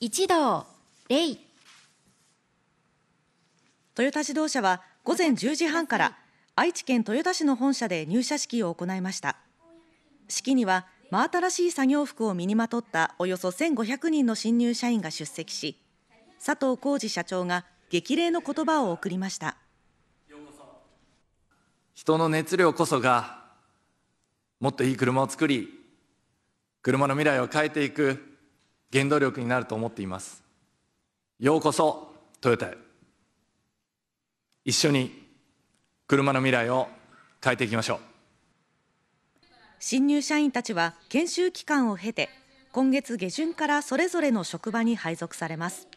一同礼トヨタ自動車は午前10時半から愛知県豊田市の本社で入社式を行いました式には真新しい作業服を身にまとったおよそ1500人の新入社員が出席し佐藤浩二社長が激励の言葉を送りました人の熱量こそがもっといい車を作り車の未来を変えていく原動力になると思っていますようこそトヨタへ一緒に車の未来を変えていきましょう新入社員たちは研修期間を経て今月下旬からそれぞれの職場に配属されます